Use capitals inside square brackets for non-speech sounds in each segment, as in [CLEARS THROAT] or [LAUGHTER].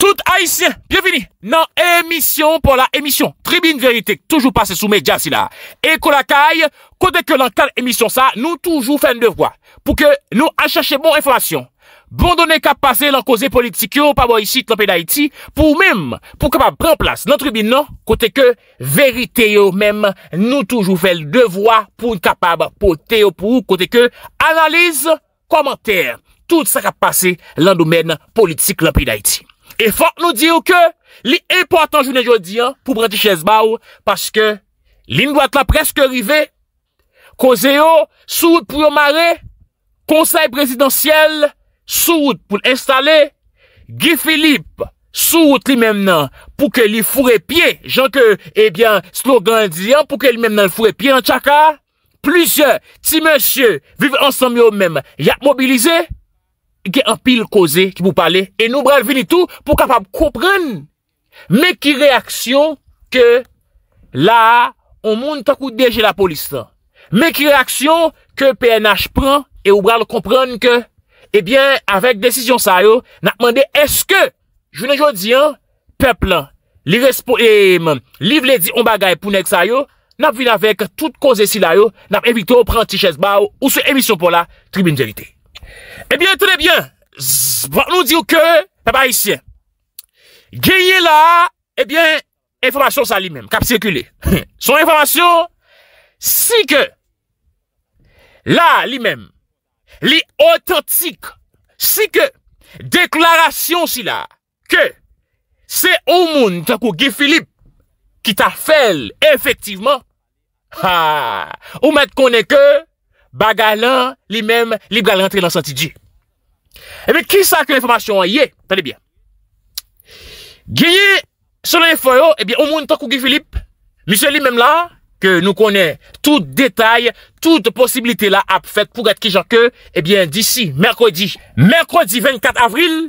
Tout Aisyen, bienveni nan emisyon pou la emisyon. Tribine Veritek, toujou pase sou media si la. Eko lakay, kote ke lan kal emisyon sa, nou toujou fen devwa pou ke nou a chache bon informasyon. Bon donen kap pase lan koze politik yo, pabwa ishi, Tlampi Daiti, pou mèm pou kapab pren plas nan tribine nan, kote ke Veritek yo mèm nou toujou fen devwa pou kapab pou teyo pou kote ke analize, komantèr. Tout sa kap pase lan domen politik lant pi Daiti. E fòk nou diyo ke li e po atan jounen jodi an pou pranti chèz bavou Paske li nou atan preske rive Kozeyo, souwout pou yon mare Konseil prezidentiyel, souwout pou l'instale Gifilip, souwout li mèm nan pou ke li fure pie Jeanke, ebyan, eh slo gandiyan pou ke li mèm nan fure pie an chaka Plusye, ti monsye, vive ansam yo mèm, yak mobilize Ike an pil koze ki pou pale E nou bral vini tou pou kapap komprende Mek ki reaksyon Ke la O moun takou deje la polis Mek ki reaksyon Ke PNH pran e ou bral komprende Ebyen avek desisyon sa yo Na pman de eske Jounen jodi an Peplan Li e, vledi on bagay pou nek sa yo Nap vini avek tout koze si la yo Nap evite ou pran ti ches ba ou Ou se emisyon pou la tribune de rite Ebyen, trebyen, vat nou diyo ke, pepa isyen, geye la, ebyen, informasyon sa li men, kap sekule. Son informasyon, si ke, la li men, li ototik, si ke, deklarasyon si la, ke, se ou moun takou ge Filip ki ta fel efektiveman, ha, ou met konen ke, baga lan, li men, li gale rentre nan santi di. E ebe, ki sa ke l'informasyon an ye? Gyeye, selon l'info yo, ebe, o moun takou gwe Filip, misyon li men la, ke nou konen tout detay, tout posibilite la ap fèt pou gade ki jake, ebe, disi, merkodi, merkodi 24 avril,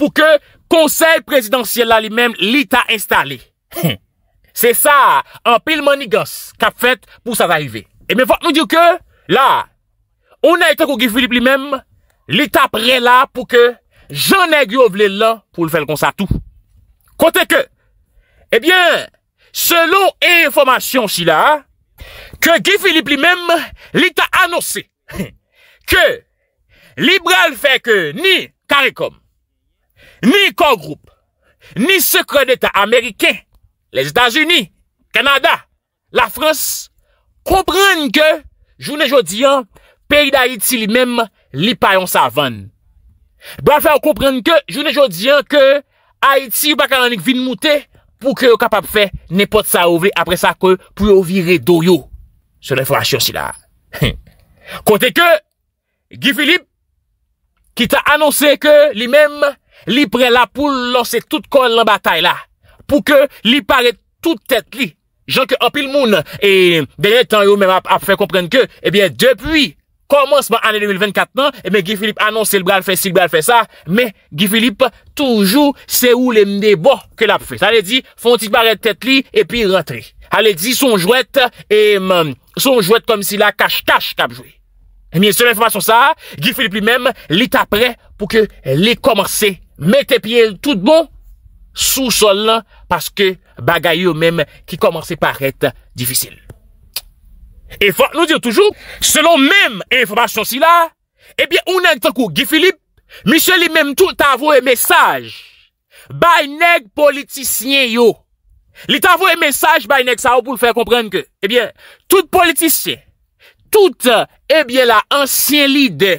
pou ke konseil prezidentiel la li men, li ta installe. Se sa, an pil mani gos, kap fèt, pou sa vayive. Ebe, vat nou diyo ke, la, ou na etan kou Guy Philippe li mem, li ta [LAUGHS] pre la pou ke jan a gyo vle la pou l fel kon sa tou. Kote ke, ebyen, se lo e informasyon si la, ke Guy Philippe li mem, li ta anose, ke, li bral feke ni karikom, ni kongroup, ni sekre d'eta Ameriken, le Etasuni, Kanada, la Frans, kopren ke, Jounè jò diyan, peyi d'Haïti li mèm li payon sa van. Bwè fè ou komprenn ke jounè jò diyan ke Haïti ou Bakaranik vin moutè pou kè yo kapap fè ne pot sa ouvi apre sa kè pou yo viri doyo. Se lè fè a chosila. [LAUGHS] Kote ke, Guy Philippe ki ta annonsè ke li mèm li pre la pou lòse tout kon lan batay la pou ke li pare tout tèt li. jank yo apil moun, e belè tan yo mèm ap fè komprenn ke, ebyen, depwi, komansman anèl 2024 nan, ebyen, eh Guy Philippe anons se l'bral fè, se l'bral fè sa, mè, Guy Philippe, toujou, se ou lè mnè bo, ke l'ap fè. Tè alè di, fònti barè tèt li, e pi rentre. Alè di, son jwèt, e, mm, son jwèt kom si la kache-kache kapjouè. Ebyen, eh se mè fè mè son sa, Guy Philippe li mèm, li tapre pou ke li komansè, mè Bagay yo mèm ki komanse paret Difisil E fòk nou diyo toujou Selon mèm informasyon si la Ebyen ou nèk takou Gifilip Mise li mèm tout avou e mesaj Baynèk politisyen yo Li t'avou e mesaj Baynèk sa ou pou l'fèr komprenn ke Ebyen tout politisyen Tout ebyen eh la ansyen lide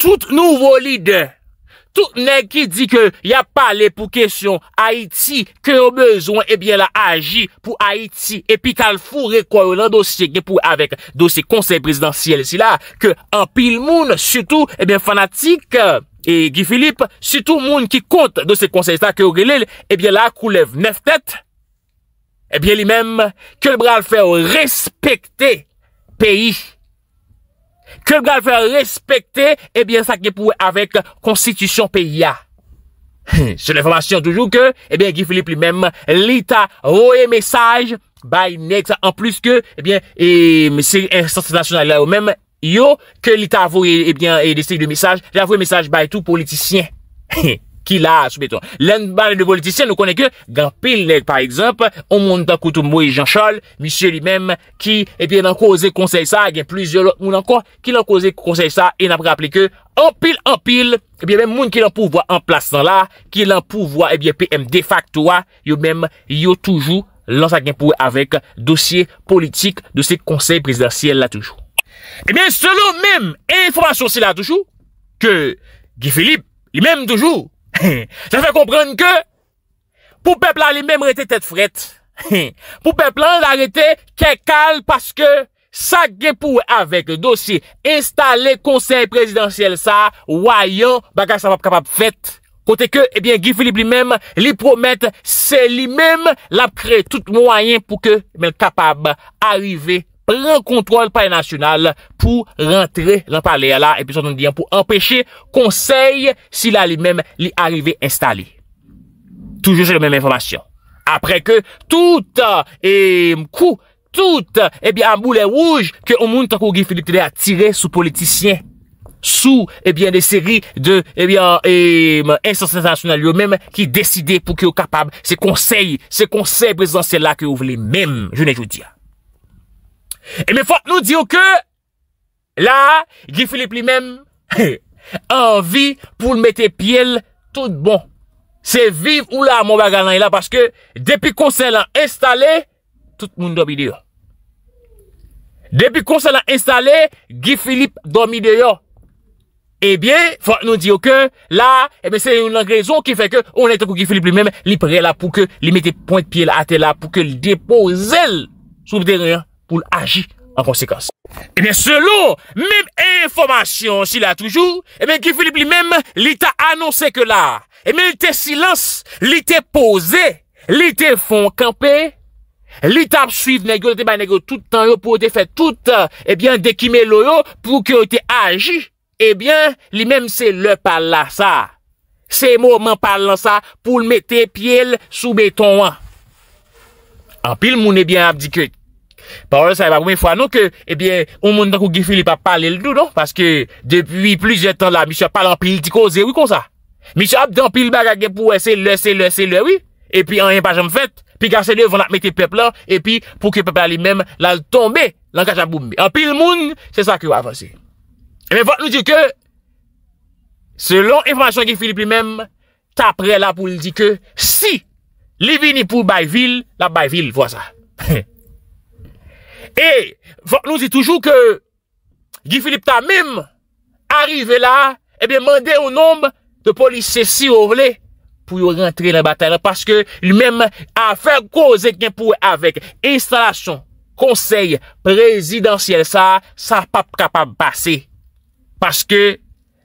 Tout nouvo lide Tout nek ki di ke ya pa le pou kesyon Haiti, ke yo bezon, ebyen eh la aji pou Haiti, epi kal fure kwa yo nan dosye ki pou avek dosye konsey presidansiyel si la, ke an pil moun, sütou, ebyen eh fanatik, e Guy Philippe, sütou moun ki kont de se konsey stak yo gelil, ebyen la kou lev nef tet, ebyen li menm ke l bral fèo respekte peyi. ke mga fè respectè, ebyen eh sa ki pou avèk konstitisyon pè ya. Se hmm, lèfèmasyon toujou ke, ebyen eh Gifilip li mèm, l'Ita roue mesaj, bay next, an plus ke, ebyen, e, mèm yo, ke l'Ita avouye, ebyen, eh e destik de mesaj, l'avouye mesaj bay tout politisyen. He hmm. he. ki la soubeton. Len balen de politisyen nou konen ke, gen pil net par exemple, ou moun tan koutou Moui Jean Chol, misye li men, ki, ebyen nan kouze konsey sa, gen plizye lout moun ankon, ki nan kouze konsey sa, en apre aple ke, en pil, en pil, ebyen men moun ki lan pouvoi an plas tan la, ki lan pouvoi, ebyen PM de facto wa, yo men, yo toujou, lan sa gen pouve, avek dosye politik, dosye konsey prezidansiyel la toujou. Ebyen se lou men, e fwa mason si la toujou, ke, ge Filip, Se [LAUGHS] fe komprende ke pou pepl la li mem rete tet fret, [LAUGHS] pou pepl la rete ke kal paske sa gepou avek dosye instale konsen prezidentiel sa wayan bagaj sa pap kapab fet, kote ke ebyen eh Guy Philippe li mem li promette se li mem la pre tout wayan pou ke men eh kapab arive. pren kontrol palè nasyonal pou rentre lan palè la, epi sou nan diyan pou empèche konsey si la li mèm li arrive instali. Toujou jè le mèm informasyon. Apre ke tout, e euh, mkou, tout, ebyan mbou lè wouj, ke omoun tankou gifinit lè a tire sou politisyen, sou ebyan eh de seri de, ebyan, e mkou, e mkou, e mkou, e mkou, e mkou, e mkou, e mkou, e mkou, e mkou, e mkou, e mkou, e mkou, e mkou, e mkou, e mkou, e mkou, e mkou, e mkou, e mkou, e mk Eme, fote nou diyo ke, la, Gifilip li men, anvi pou mette piel tout bon. Se viv ou la, mou baga nan, e la, paske, depi kon se lan installe, tout moun dobi deyo. Depi kon se lan installe, Gifilip dobi deyo. Ebyen, eh fote nou diyo ke, la, eme, eh se yon langrezon ki feke, ou nete kou Gifilip li men, li pre la pou ke li mette pointe piel ate la pou ke li depo zel soubde riyan. pou l'aji an konsekans. Ebyen, eh selon mèm informasyon si la toujou, ebyen, eh ki Filipe li mèm, li ta annonse ke la. Ebyen, li te silans, li te pose, li te fon kampe, li ta psuiv negyo, li te ban negyo, tout an eh yo pou ou te fè tout, ebyen, dekime lor yo, pou ki ou te aji, ebyen, li mèm se lè pal la sa. Se mò mèm pal la sa, pou lè mette pièl sou beton an. An pil moun ebyen ap dikwit, Pa wè sa yè pa pou mè fwa nou ke, e bie, ou moun dan kou Gifili pa pale lè lè nou, non? Paske, depi plus jè tan la, mi sè pale an pil di ko zè wè kon sa. Mi sè ap den pil bagage pou wè sè lè sè lè sè lè wè wè, e pi an yè pa jèm fèt, pi kase lè vwè nan mette pep la, [LAUGHS] e pi pou ke pep la lè mèm lal tombe, lankajan pou mè. An pil moun, se sa ki wè avansè. E mè vwè nou di ke, selon informasyon Gifili pi mèm, tapre la pou lè di ke, si, li vini pou E, nou zi toujou ke Guy Philippe Tamim arive la, ebyen mande ou nomb de polise si ou vle pou yon rentre la batal paske li men a fèr ko zèkèpou avèk. Installasyon, konsey, prezidansyèl sa, sa pa kapab pase. Paske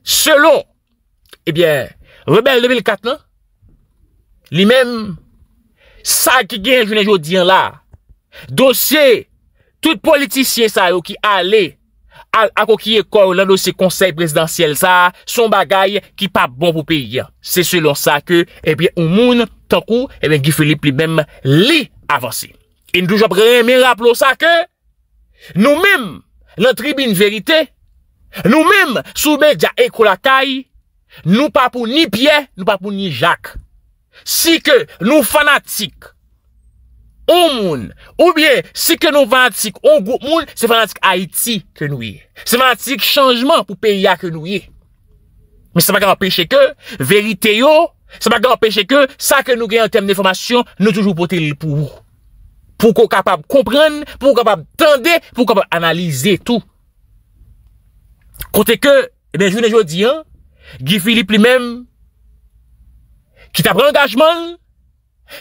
selon, ebyen eh Rebelle 2004 nan, li men sa ki gen jounè joudyen la, dosye Tout politisyen sa yo ki ale akokye kor lan dosye konsey presidansyel sa son bagay ki pa bon pou peyi. Se selon sa ke, epye ou moun, tankou, epye Gifilip li mèm li avansi. E nou jopre mè mè rapplo sa ke, nou mèm lantri bin verite, nou mèm soube dja ekou la kay, nou pa pou ni piye, nou pa pou ni jak, si ke nou fanatik. ou moun, ou bie, se ke nou vantik ou goup moun, se vantik Haiti ke nou ye. Se vantik chanjman pou peya ke nou ye. Me se pa gen apêche ke, verite yo, se pa gen apêche ke, sa ke nou gen an tem de fomasyon, nou toujou potel pou. Pou kon kapab kompren, pou kon kapab tende, pou kon kapab analize tout. Kote ke, eh ben joun en joudi an, Guy Philippe li mem, ki tapre angajman,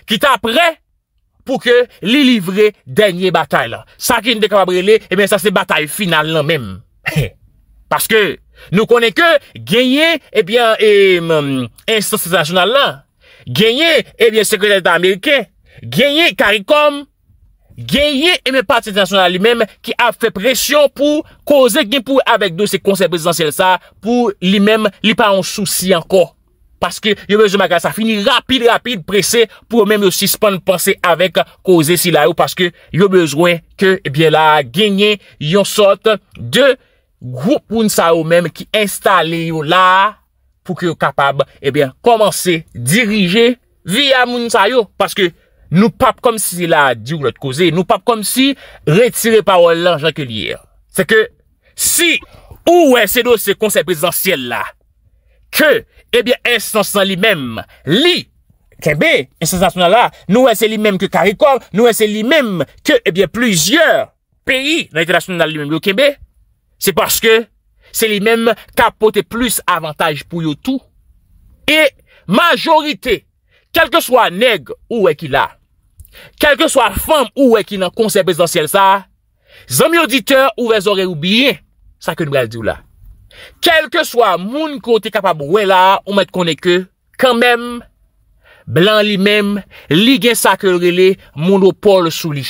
ki tapre pou ke li livre denye batay la. Sa ki nou dekapabre li, e eh bè sa se batay final la [LAUGHS] mèm. Paske nou konen eh ke eh, genye, e bè, enstant se tansyonal la, genye, e bè, sekretèl d'Amérique, genye, karikom, genye, e bè, pati tansyonal li mèm ki a fè presyon pou koze genye pou avek do se konsep prezidentiel sa pou li mèm li pa an souci anko. Paske yo bezwen maga sa fini rapide, rapide, presè pou mèm yo si span panse avèk koze si la yo. Paske yo bezwen ke, ebyen eh la, genye yon sort de group mounsa yo mèm ki installe yo la pou ki yo kapab, ebyen, eh komanse dirije via mounsa yo. Paske nou pap kom si la di ou lot koze, nou pap kom si retire parol la jan ke liye. Se ke, si, ou wè se do se konsep prezantiel la, ke, Ebyen, ensen se nan li menm li kembe, ensen se nan li menm la, nou esen li menm ke Karikor, nou esen li menm ke ebyen plusyeur peyi nan litenasyon nan li menm yo kembe. Se paske, se li menm kapote plus avantaj pou yo tou. E majorite, kelke swa neg ou e ki la, kelke swa fem ou e ki nan konsep esensyel sa, zanmyo dite ou vezore ou biye, sa ke nou brel di ou la. Kèl ke swa moun kote kapab wè la ou mèt konè kè, kan mèm, blan li mèm, li gen sakre li moun o pol sou li.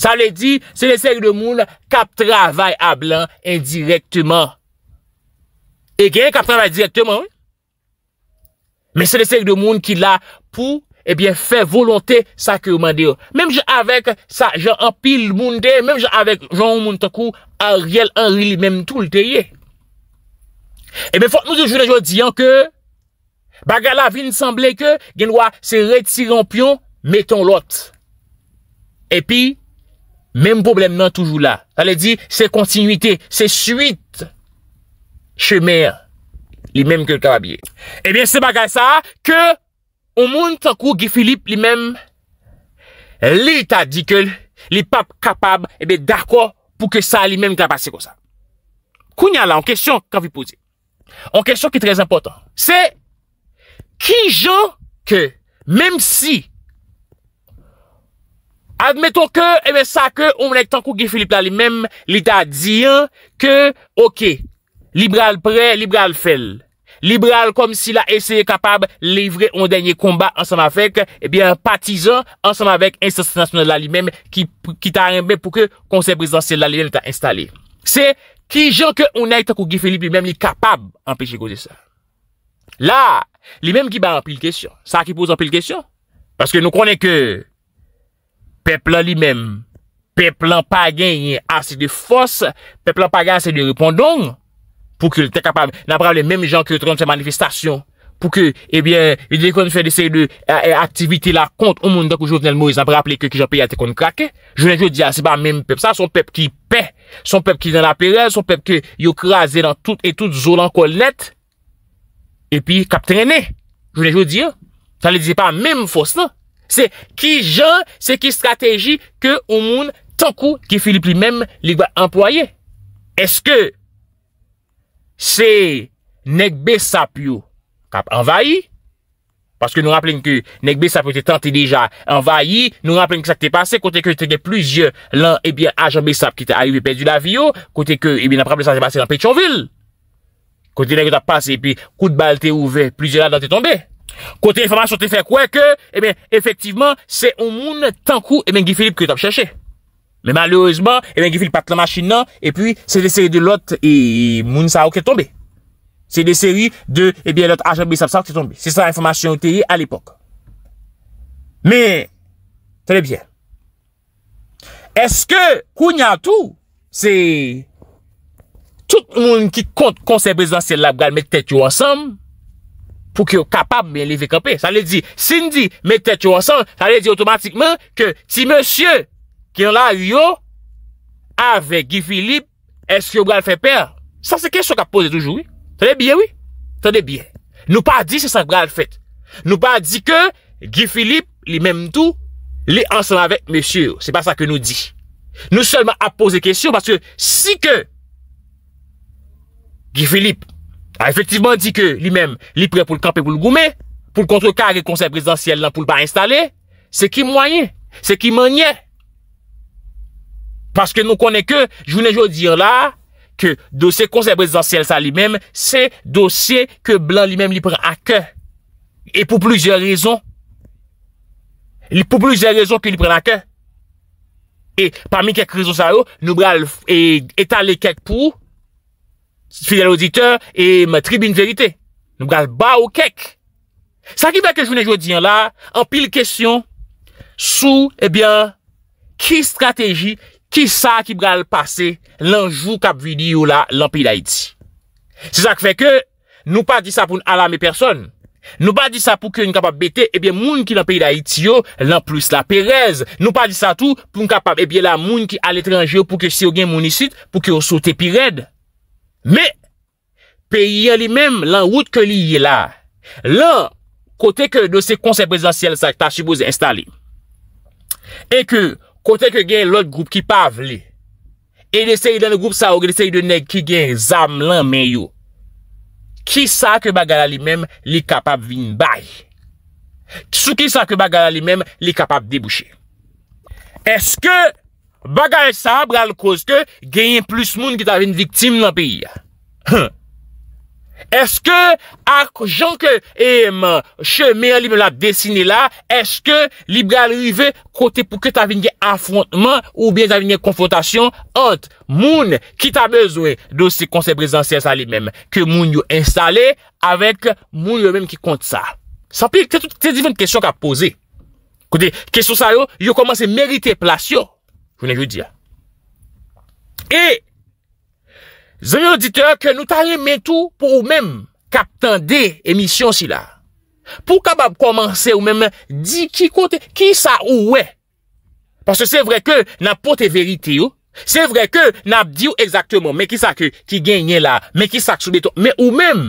Sa le di, se le seri de moun kap travay a blan indirektman. E gen kap travay direktman, wè. Men se le seri de moun ki la pou, ebyen, fè volante sakre ou mande yo. Mèm jè avèk sa jan apil moun de, mèm jè avèk jan moun takou a riel anri li mèm tout de ye. Ebe, eh fote nou de joun a joun diyan ke baga la vin sanble ke genwa se reti rampyon meton lot. E pi, menm problem nan toujou la. Sa le di, se kontinuité, se suite, eh se mer, li menm ke kapabye. Ebe, se baga sa, ke o moun tankou ki Filip li menm li ta dikel, li pap kapab, ebe, eh dakwa pou ke sa li menm kapase ko sa. Kounya la, an kesyon, ka vi posey. An kesyon ki trez impotant. Se, ki jan ke, mem si, admeton ke, ebe sa ke, ou men ek tankou ki Filip la li mem, li ta diyan, ke, okey, liberal pre, liberal fel. Liberal kom si la eseye kapab livre on denye kombat ansan eh avèk, ebyen patizan, ansan avèk, insas nasyonal la li mem, ki ta rembe pou ke konsey presidansel la li men ta installe. Se, se, ki jean ke ou nèy takou ki Filipe li mèm li kapab an peche goze sa. La, li mèm ki ba an pil kèsyon. Sa ki pouz an pil kèsyon? Pèske nou konè ke peplan li mèm, peplan pa genye ase de fos, peplan pa genye ase de repondon, pou ke te kapab nan prav le mèm jean ki otron se manifestasyon pou ke, ebyen, yon lè kon fè desè yon aktivite la kont, ou moun da kou joun venè l'mo, yon apre ap lè ke ki jan pe yate kon krake, jounen joun diya, se ba mèm pep sa, son pep ki pe, son pep ki nan apere, son pep ki yon krasè dan tout etout zolankol net, epi kap trenè, jounen joun diya, sa lè diya pa mèm fòs nan, non. se ki jan, se ki strategi, ke ou moun tankou ki filip li mèm lè kwa employè, eske se nekbe sap yon, Envayi Paske nou rappelen ke Nek Besap ou te tante deja Envayi Nou rappelen ke sa ke te pase Kote ke te de pluzyon Lan ebyen eh ajan Besap Ki te arive pe du laviyo Kote ke ebyen eh aprabe sa te pase Nan Pechonville Kote nek yo ta pase Epi eh kou de bal te ouve Pluzyon la dan te tombe Kote informasyon te fe kwe ke Ebyen efektiveman Se ou moun Tankou ebyen gifilip Ke yo ta pe chache Men malouzman Ebyen gifilip pat la machin nan Epi se te se de lot E moun sa ou ke tombe C'est des séries de, eh bien, l'autre HB s'absorbe, c'est tombé. C'est sa information T.I. à l'époque. Mais, très bien. Est-ce que, kou gna tout, c'est, tout le monde qui compte conseil présidentiel, la gagne mette tête yo ensemble, pou ki yo kapab, men l'évêk apè. Sa lè di, si ndi mette tête yo ensemble, sa lè di automatikman, ke, si monsieur, ki yon l'a yo, ave Guy Philippe, eske yo gagne fè pèr? Sa se kèchou ka pose toujou, oui? Tade bien, oui. Tade bien. Nou pa di se sa bral fèt. Nou pa di ke Guy Philippe, li mèm tout, li ansan avèk mèsyur. Se pa sa ke nou di. Nou selman ap pose kèsyon, parce que si ke Guy Philippe a efektiveman di ke li mèm li prè pou l'kampè pou l'goumè, pou l'kontre kare konsel prezidentiel lan pou l'ba installè, se ki mwenye, se ki mwenye. Parce que nou konè ke, jounè jou dire la, ke dosye konsebrezansiyel sa li mem, se dosye ke blan li mem li pren akè. E pou plouzyè rizon. Li pou plouzyè rizon ki li pren akè. E parmi kèk rizon sa yo, nou bral etal le kèk pou fidèl auditeur e mè tribi n verite. Nou bral ba ou kèk. Sa ki vè ke jounè joudiyan la, an pil kèsyon sou, ebyen, eh ki strategi ki sa ki bral pase lanjou kap vidi yo la lanpil da iti. Se sa kweke, nou pa di sa pou nou alame person. Nou pa di sa pou ki nou kapap bete, ebyen eh moun ki lanpil da iti yo, lan plus la perez. Nou pa di sa tou pou nou kapap, ebyen eh la moun ki al etranje yo pou ki si yon gen moun isit, pou ki yo sote pi red. Me, pe yon li menm lan wout ke li yon la. La, kote ke dosi konsep prezantsel sa ki ta shibouze instale. E ke, ou, konten ke gen lout group ki pa vle. E de se yi den nou group sa ou, gen de se yi den neg ki gen zam lan men yo. Ki sa ke bagara li mem li kapap vin bay? Sou ki sa ke bagara li mem li kapap debuche? Eske bagare sabre al koz ke gen plus moun ki ta ven viktim nan peyi? Ha! Eske ak jan ke e man che menye libe la desine la, eske libe alrive kote pou ke ta venye afrontman ou bien ta venye konfrontasyon ant moun ki ta bezwe dosi konsep rezansye sa libe men. Ke moun yo installe avek moun yo men ki kont sa. Sa pi te divan kesyon ka pose. Kote, kesyon sa yo, yo komanse merite plasyon. Founen yo diya. E! E! Zè yon dite ke nou talen men tou pou ou men kapten de emisyon si la. Pou kabab komanse ou men, di ki kote, ki sa ou we. Parce se vre ke nan pote verite yo. Se vre ke nan di yo exactement, men ki sa ki genye la, men ki sa ki soubeto. Men ou men.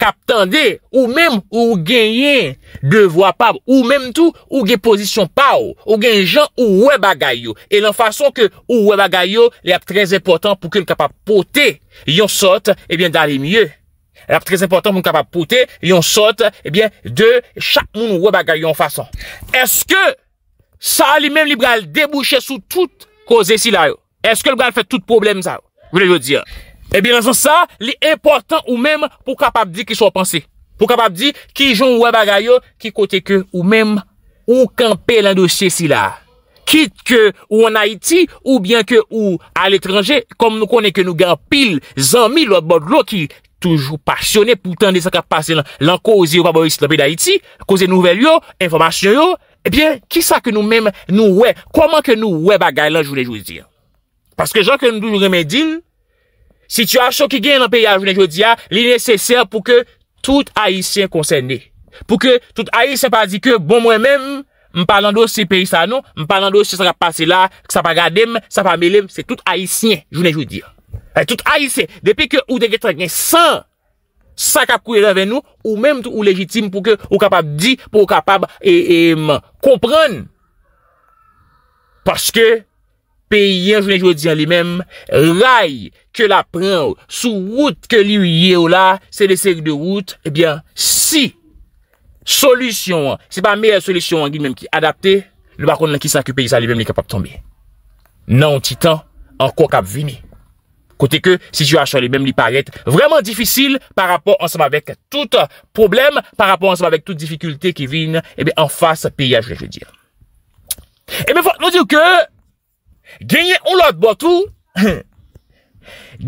Kap tande ou menm ou gen yen devwa pab, ou menm tou ou gen pozisyon pa ou, ou gen jan ou wè bagay yo. E nan fason ke ou wè bagay yo, lè ap trez importan pou ke nou kapap pote yon sote, ebyen, eh dalè mye. Lè ap trez importan pou nou kapap pote yon sote, ebyen, eh de chak moun wè bagay yon fason. Eske sa li menm li bral debouche sou tout koze si la yo? Eske li bral fè tout problem za yo? Vre yo diyan. E eh bin ansan sa, li important ou menm pou kapap di ki sou apansi. Pou kapap di ki joun wè bagay yo ki kote ke ou menm ou kampe l'endosye si la. Kit ke ou an Haiti ou bien ke ou al etranje, kom nou konen ke nou gen pil zanmi lò bod lò ki toujou pasyonè pou tan de sa kapasyon lanko ou zi ou paboy si lopè d'Haiti, kose nouvel yo, informasyon yo. E bin, ki sa ke nou menm nou wè? Koman ke nou wè bagay lan, jounen joun se dir? Paske joun ke nou joun remè di lò? Situasyon ki gen nan peyi a jounen joudiya, li neseser pou ke tout haisyen konsen de. Pou ke tout haisyen pa di ke bon mwen men, mparnando si peyi sa nou, mparnando si sa kap pase la, sa pa gadem, sa pa melem, se tout haisyen jounen joudiya. Tout haisyen, depi ke ou deketre gen san, sa kap kouye la ven nou, ou menm tou ou legitime pou ke ou kapab di, pou ou kapab e kompran. Paske, pe yon jounen jounen diyan li men, ray ke la pren ou, sou wout ke li yon li ou la, se de eh seri de wout, ebyen, si, solusyon, se pa me solusyon, ki adapte, le bakon lan ki sa ki pe yon li men li kapap tombe. Nan ou titan, anko kap vini. Kote ke, si jounen jounen li men li parete vreman difisil, par rapport anseman vek tout problem, par rapport anseman vek tout difikulte ki vini, ebyen, eh anfas pe yon jounen jounen diyan. Ebyen, fwa, eh nou diyo ke, Genye ou lot botou, [CLEARS THROAT]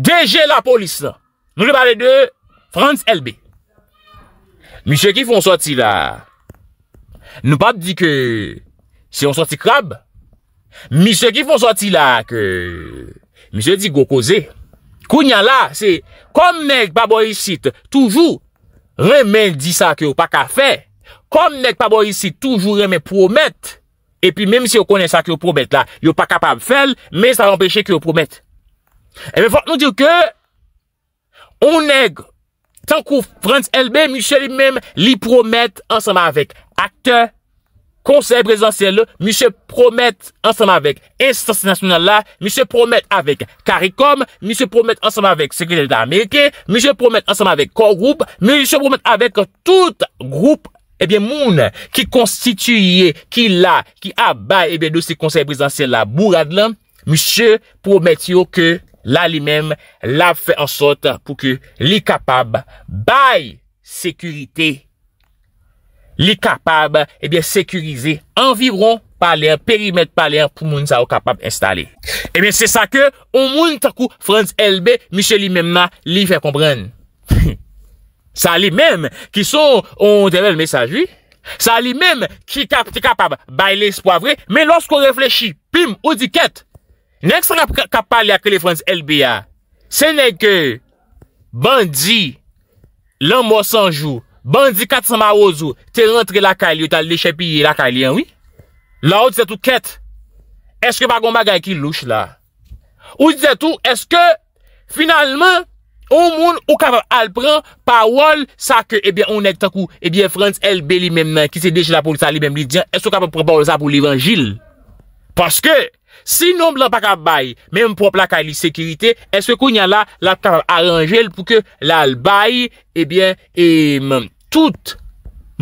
deje la polis la. Nou li pale de Franz LB. Mise ki fon soti la, nou pa di ke se yon soti krab. Mise ki fon soti la ke, mise di gokoze. Kounyan la, se kom nek pa boyisit toujou remen disa ke ou pa ka fe. Kom nek pa boyisit toujou remen promette. et pi mèm si yo konen sa ki yo promet la, yo pa kapab fel, men sa yon peche ki yo promet. E mè fòt nou dir ke, on neg, tan kou France LB, mi chè li mèm li promet, ansama avèk akte, konseyre prezidentiel, mi chè promet ansama avèk Instance Nationale la, mi chè promet avèk Caricom, mi chè promet ansama avèk Securité d'Amérique, mi chè promet ansama avèk Coroupe, mi chè promet avèk tout groupe Ebyen eh moun ki konstituye, ki la, ki abay ebyen eh dosi konsey prezantse la bourad lan, mishè prometyo ke la li men la fè ansot pou ke li kapab bay sekurite. Li kapab, ebyen, eh sekurize envibron paler, perimet paler pou moun sa ou kapab instale. Ebyen se sa ke, ou moun takou Frans LB, mishè li men ma li fè kompren. [LAUGHS] Sa li menm ki son on denel mesaj vi. Sa li menm ki te kapab bayle spwa vre. Men los kon reflechi, pim, ou di ket. Nen ek se kapab li akrele frans LBA. Se nen ke bandi lan mwosan jou. Bandi kat sa ma wouzou. Te rentre la kalye ou ta leche piye la kalye. La ou di se tou ket. Eske bagon bagan ki louch la. Ou di se tou eske finalman... Ou moun ou kapap al pran pa wol sa ke ebyen eh on ek takou ebyen eh Frantz el beli menmen eh, ki se deje la pou sali menmen li diyan. Eso kapap propa wol sa pou l'evangil. Paske si noum la pa kap baye menmen propa la ka li sekirite. Ese kou nyan la la kapap aranjel pou ke la al baye ebyen e moun tout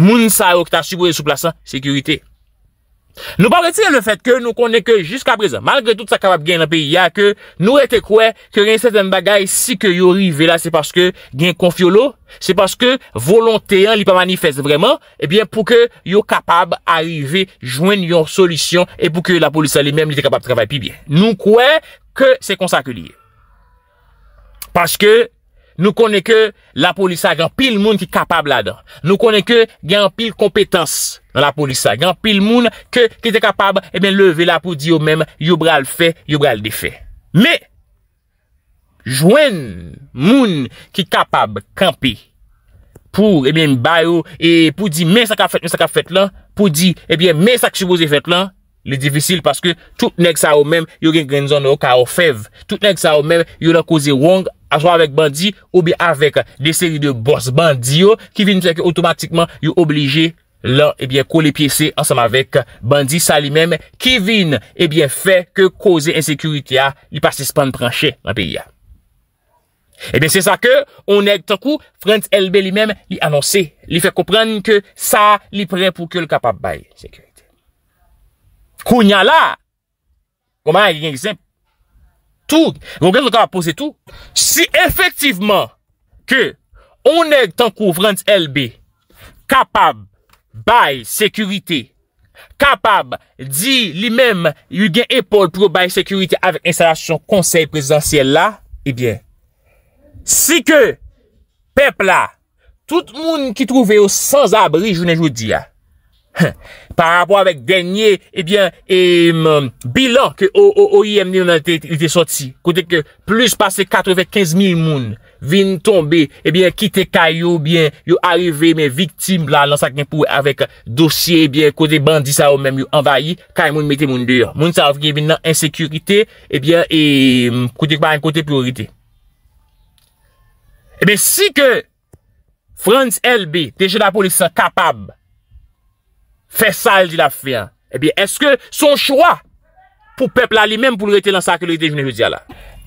moun sa yo ki ta subwe souplasan sekirite. Nou pa retire le fet ke nou konen ke Juska prezen, malgre tout sa kapab gen nan pe Ya ke nou rete kwe Ke ren seten bagay si ke yo eh rive la Se paske gen konfio lo Se paske volontean li pa manifest vreman Ebyen pou ke yo kapab Arrive, jwen yon solisyon E pou ke la polisa li menm li te kapab travay pi bien Nou kwe ke se konsak li Paske Nou konen ke la polisa gen pil moun ki kapab la dan. Nou konen ke gen pil kompetans nan la polisa. Gen pil moun ki te kapab leve la pou di yo men yo bral fe, yo bral de fe. Me, jwen moun ki kapab kampe pou di men sa ka fet, men sa ka fet lan, pou di men sa ki boze fet lan, Le difisil paske tout nek sa ou men yo gen grenzon nou ka ou fev. Tout nek sa ou men yo la koze wong aswa avèk bandi ou bi avèk de seri de boss bandi yo ki vin seke otomatikman yo oblije la ebyen eh ko le pyesè ansam avèk bandi sa li men. Ki vin ebyen eh feke koze ensekurite li pasispan pranshe nan piya. Ebyen eh se sa ke ou nek takou, Frantz LB li men li anonsè. Li fe kopren ke sa li pren pou ke l kapab bay. Sekre. Kou nyan la, koma yon gen gisen, tout, yon gen lakwa pose tout, si efektivman ke onek tan kouvrant elbe, kapab bay sekurite, kapab di li men yon gen epol pou bay sekurite avik instalasyon konsey prezidentiel la, ebyen, eh si ke pep la, tout moun ki trouve yo sans abri jounen joudi ya, Par rapport avek denye Ebyen eh eh, Bilan ke OIM Il te soti Kote ke plus pase 95000 moun Vin tombe Ebyen eh kite kayo Yo areve men viktim la Lansak nenpou avek dosye Kote bandisa yo men yo envayi Kote moun mette moun deyo Moun sa avriye vin nan insekurite Ebyen kote kwa moun kote priorite Ebyen si ke Franz LB Teje la polis sa kapab Fè sal di la fè an. Ebi, eske son choua pou pepl la li menm pou nou rete lan sa akilorite jounen joudiyan la.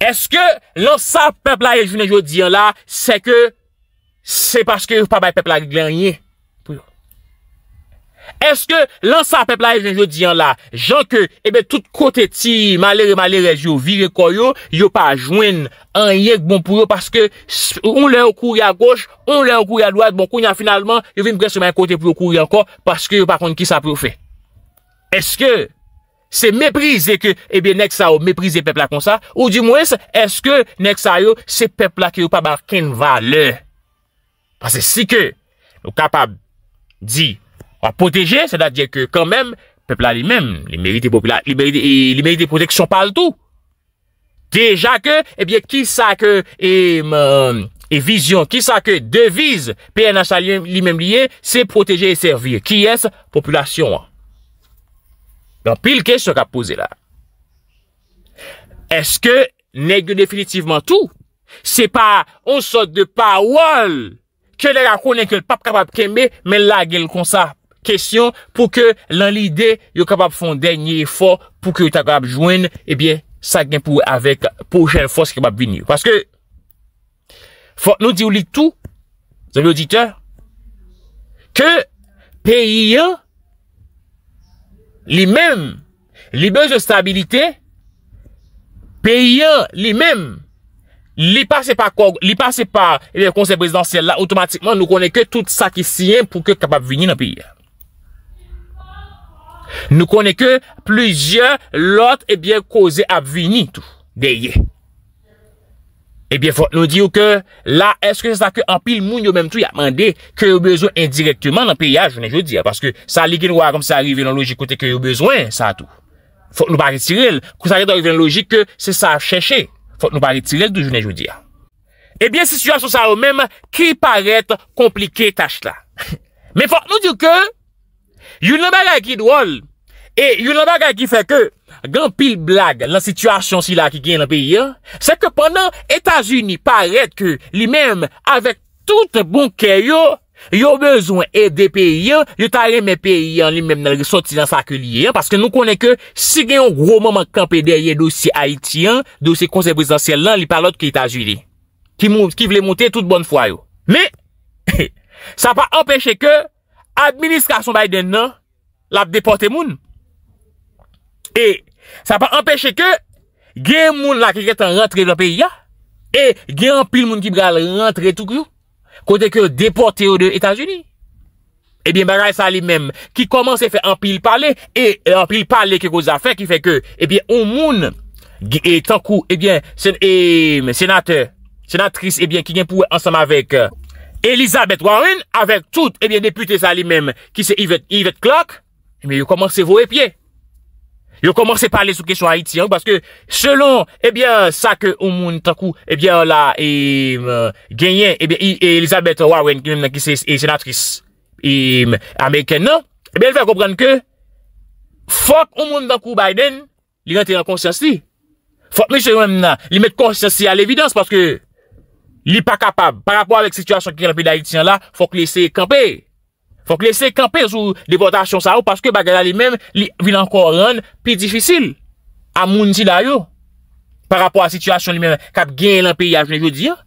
Eske lan sa pepl la jounen joudiyan la, se ke se paske ou pa bay pepl la glenye. Eske lan sa pepl la jounen joudiyan la, jan ke ebe tout kote ti malere malere yo vive koyo, yo pa jounen. an yek bon pou yo, paske, ou lè ou kouye a goche, ou lè ou kouye a doide, bon kounya, finalman, yo vim presse men kote pou yo kouye an kon, paske, yo pa kon ki sa pou yo fe. Eske, se meprize ke, ebe, eh nek sa ou meprize pepla kon sa, ou di mwes, eske, nek sa yo, se pepla ki yo pa bar ken vale. Paske, si ke, yo kapab, di, a poteje, se da diye ke, kan men, pepla li men, li merite potek, li merite protek, son pal tou. Deja ke, ebyen, ki sa ke e, e, e vizyon, ki sa ke deviz PNH li men liye, se proteje e servye. Ki es, populasyon an. Dan pil ke se ka pose la. Eske, nek de definitivman tou? Se pa, on sot de pa, wal, ke de la konen ke l pap kapab keme, men la gen kon sa kesyon pou ke lan li de yo kapab fon denye e fo pou ke yo ta kapab jwen, ebyen, sa gen pou avèk poujen fòs ki kapap vinye. Paske, fòs nou di ou li tout, zè vi auditeur, ke peyi yon, li men, li bej de stabilite, peyi yon, li men, li pase pa eh konsè presidansè la, otomatikman nou konè ke tout sa ki siyen pou ke kapap vinye nan peyi yon. Nou konen ke plezyon lot ebyen eh koze ap vini tou deye Ebyen eh fok nou diyo ke la eske se sa ke anpil moun yo menm tou ya mande Kyo yo bezon indirektman anpil ya jounen joudiya Paske sa ligin wakom se arive nan logik kote kyo yo bezon sa tou Fok nou ba retirel Kou se arive nan logik ke se sa cheche Fok nou ba retirel dou jounen joudiya Ebyen eh se sya sou sa ou menm ki paret komplike tach la [LAUGHS] Men fok nou diyo ke yon nan bagay ki dwol, e yon nan bagay ki fe ke, gan pil blag, nan situasyon si la ki gen nan peyi an, se ke pandan Etasuni paret ke, li menm avek tout bon kè yo, yo bezwen e de peyi an, yo tare men peyi an, li menm nan risoti lan sa ke li yan, paske nou konen ke, si gen yon gro maman kampe derye dosi Haitian, dosi konservasyonsel lan, li palot ki Etasuni, ki vle montè tout bon fwa yo. Me, sa [LAUGHS] pa empèche ke, administrasyon baye den nan, la depote moun. E, sa pa empeshe ke, gen moun la ke ketan rentre vlan peyi ya, e gen empil moun ki pral rentre tout kou, kote ke depote ou de Etats-Unis. Ebyen, bagay sa li men, ki komanse fe empil pale, e empil pale ke kouza fe, ki fe ke, ebyen, ou moun, etan e, kou, ebyen, e, senate, senatris, ebyen, ki gen pou ansam avek, Elizabeth Warren avèk tout eh deputè sa li mèm ki se Yvette Clark, eh yon komanse vowe pye. Yon komanse pale sou kesyon Haiti, parce que selon sa ke Oumoun Takou genyen, Elizabeth Warren ki mèm nan ki se senatris Ameriken nan, yon fèk gobrende ke, fòk Oumoun Takou Biden li rente yon konsyansi. Fòk mèm se yon mèm nan li met konsyansi al evidans parce que Li pa kapab. Par rapport avek situasyon ki gen l'impey da yi tiyan la, fok leseye kampe. Fok leseye kampe sou depotasyon sa ou, paske bagay la li men, li vilanko oran pi difisil. A moun ti da yo. Par rapport a situasyon li men, kap gen l'impey a jene jodi ya.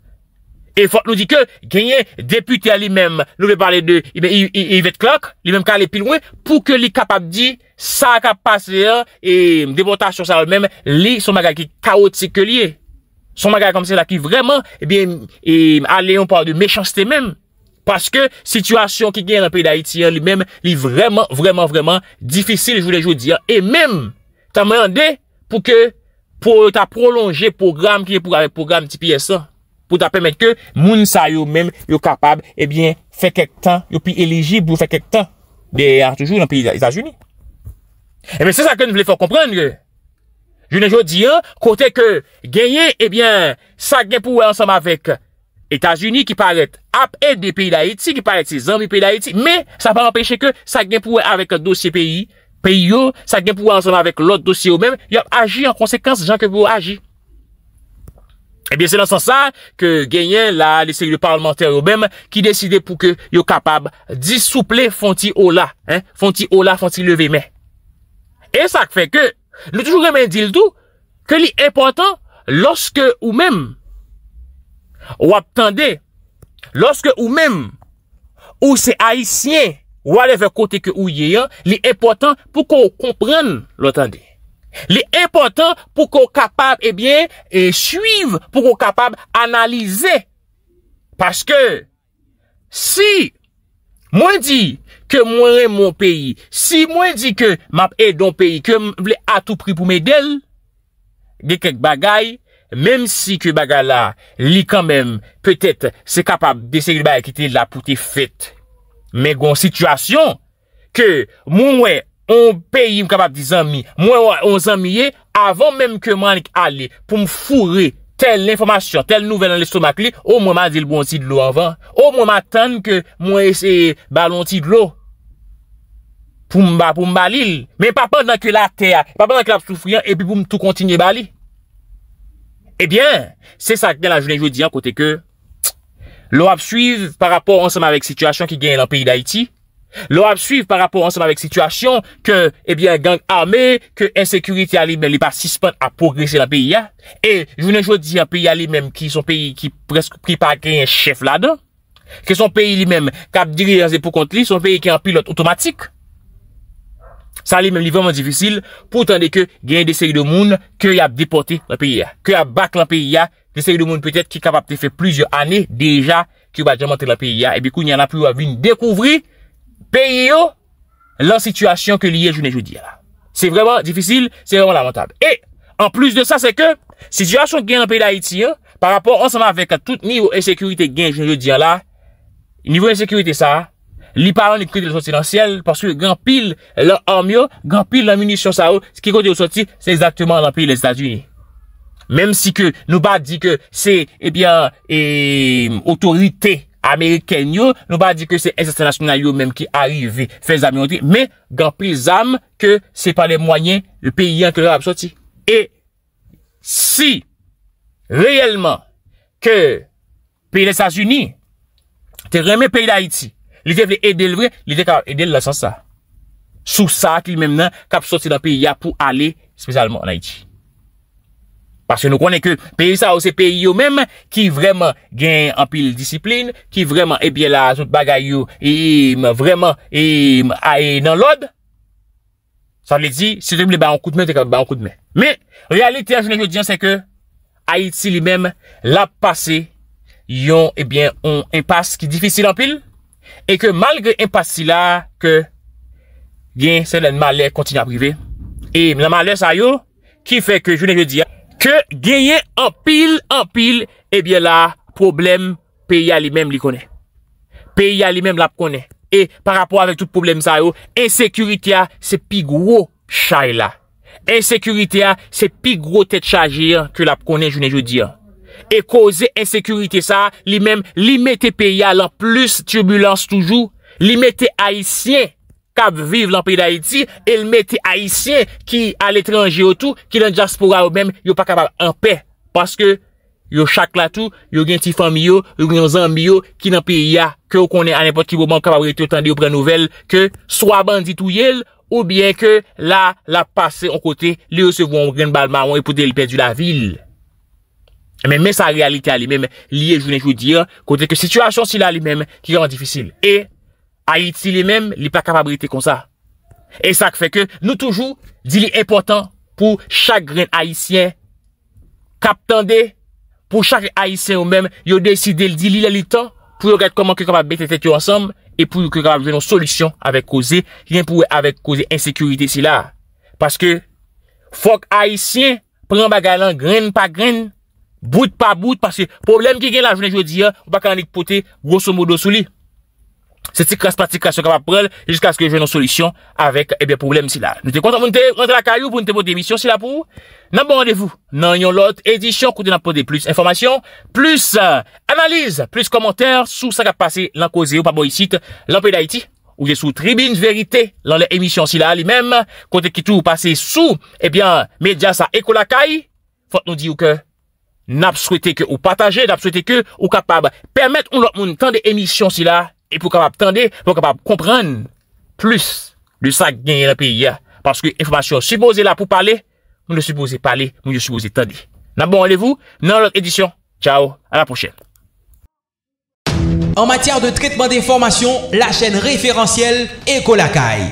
E fok nou di ke, genye depute a li men, nou ve pale de, i vet klak, li men ka le pil wè, pou ke li kapab di, sa kap pase ya, e depotasyon sa ou men, li son bagay ki kaotik ke liye. Son magaye kom se la ki vreman, eh ebyen, eh, alè, on parle de méchancité mèm. Paske, situasyon ki gen yon pèl d'Haïti, lè mèm, lè vreman, vreman, vreman, difisil, jvou lè jvou diyan. E mèm, ta mèndè pou ke, pou ta prolonjè program ki yon program ti piye sa. Pou ta pèmèd ke, moun sa yon mèm, yon kapab, ebyen, fè kèk tan, yon pi elégib, yon fè kèk tan, dè yon toujou yon pèl d'Itajouni. Ebyen, se sa kèn vle fòr komprendre, Je ne jo di an, kote ke genyen, eh ebyen, sa genpouwe ansanm avek Etasuni ki paret ap et de peyi la eti, ki paret se zanmi peyi la eti, me, sa pa empeshe ke sa genpouwe avek dosye peyi, peyi yo, sa genpouwe ansanm avek lot dosye yo men, yo agi an konsekans janke pou agi. Ebyen, se lan san sa, ke genyen la liseye de parlementer yo men, ki deside pou ke yo kapab disouple fonti o la, fonti o la, fonti leve men. E sa feke, Ne toujou remen di l'dou Ke li epotant Lorske ou men Ou ap tende Lorske ou men Ou se haisyen Ou aleve kote ke ou yeyan Li epotant pou kon kompren l'otende Li epotant pou kon kapab Ebyen, eh e suiv Pou kon kapab analize Paske Si Mwen di ke mwen rem mwen peyi, si mwen di ke map edon peyi, ke mwen vle atou pri pou mwen del, de kek bagay, mem si ke bagay la, li kanmem, petet se kapab desegri baye, ki te la pou te fet, men gwen situasyon, ke mwen mwen on peyi mwen kapab di zanmi, mwen mwen on zanmiye, avon menm ke mwen anek ale, pou mwen fure tel l'informasyon, tel nouvelan lestou mak li, ou mwen mwen dil bon ti de lo avan, ou mwen mwen tanke mwen ese balon ti de lo, pou mba pou mba lil, men pa pandan ke la ter, pa pandan ke la soufriyan, epi pou m tout kontinye bali. Ebyen, se saknen la jounen joudi an kote ke, lor ap suiv par rapport ansame avek situasyon ki genye nan peyi da iti, lor ap suiv par rapport ansame avek situasyon ke, epi, gang ame, ke ensekuriti ale men li pasispant a progresye la peyi ya, e jounen joudi an peyi ale men ki son peyi ki presk pri pa genye chef la dan, ke son peyi li men kap diri anse pou kont li, son peyi ki an pilot otomatik, Sa li men li veman difisil pou tande ke gen de seri de moun ke y ap depote la peyi ya. Ke y ap bak la peyi ya, de seri de moun petet ki kapapte fe plizyo ane deja ki ou ba jamote la peyi ya. E bi kou nyan ap pou avin dekouvri peyi yo la situasyon ke liye jounen joudi ya la. Se vreman difisil, se vreman lamentable. E en plus de sa se ke situasyon gen la peyi da Haiti ya par rapport anseman avek a tout nivou esekurite gen jounen joudi ya la. Nivou esekurite sa a. li par an ek kredi la sotinansiyel, porske gampil la amyo, gampil la munisyon sa ou, skikote yo soti, se ezaktman la piye le Etats-Unis. Mem si ke nou ba di ke se, ebyan, eee, otorite Ameriken yo, nou ba di ke se etats-nasyonay yo menm ki arive, fez amyondri, me gampil zam, ke se pa le mwanyen, le piye yon ke lor ap soti. E, si, reyelman, ke, piye le Etats-Unis, te reme piye la Eti, Li dev li edel vre, li dev ka edel la san sa. Sou sa ki li mem nan, kap sot se dan pi ya pou ale, spesalman an Aiti. Pase nou konen ke, pe yon sa ou se pe yon mem, ki vreman gen an pil disipline, ki vreman e bie la zout bagay yo, e im vreman, e im ae nan lod, sa li di, se te mle ba an kout me, dekak ba an kout me. Me, realite a jenek yo diyan se ke, Aiti li mem, la pase, yon e bie an impas ki difisil an pil, E ke malge impassi la ke gen se den male kontine aprive, e mla male sayo ki fe ke jounen joudi an, ke genyen an pil an pil ebyen la problem peya li menm li konen. Peya li menm la pronen. E par rapport avek tout problem sayo, ensekurite a se pi gro chay la. Ensekurite a se pi gro tete chaji an ke la pronen jounen joudi an. E koze ensekurite sa, li menm li mette peya lan plus turbulans toujou. Li mette Haitien kap vive lan peyi da Haiti, el mette Haitien ki al etreanje ou tou, ki nan diaspora ou menm yo pa kapab anpe. Paske yo chakla tou, yo gen ti fami yo, yo gen zanmi yo, ki nan peyi ya, ke ou konen an epot ki bo man kapab rete otande yo pre nouvel, ke swa bandit ou yel, ou bien ke la la pase on kote, li yo se voun gen balman ou epote li pedu la vil. men eh, men sa realite alimem liye jounen joun dire, kote ke situasyon sila alimem ki yon an difisil. E, haiti liyemem li pa kapabilite kon sa. E sa ke feke nou toujou, di li important pou chak gren haitien, kap tende, pou chak ren haitien ou men, yo deside li di li la li tan, pou yo gade koman ke kapabilite tekyo ansam, e pou yo ke kapabilite nou solisyon avek koze, ki yon pou avek koze insekurite sila. Paske, fok haitien, pren bagalan gren pa gren, Bout pa bout Paske problem ki gen la jounen joudi Ou pa kananik pote Grosso modo sou li Se ti kras pa ti kras se kapap prel Jiska aske gen nou solisyon Awek ebyen problem si la eh Nou te kontan moun te rentre la kayou Moun te moun te emisyon si la pou Nan bon randevou Nan yon lot edisyon Koute nan pote plus informasyon Plus euh, analize Plus komontar Sou sa kapase lan koze Ou pa bo yisite Lan pey da iti Ou ye sou tribine verite Lan le emisyon si la li mem Kote ki tou passe sou Ebyen eh medyasa eko la kayi Fote nou di ou ke n'a souhaité que ou partager, n'a souhaité que ou capable permettre on l'autre monde tant d'émissions émissions si là et pour capable tendre, pour comprendre plus de ça gagner dans pays parce que information supposée là pour parler, on est supposé parler, on est supposé tendre. N'a bon allez vous dans l'autre édition. Ciao, à la prochaine. En matière de traitement d'informations, la chaîne référentielle Ecolacaille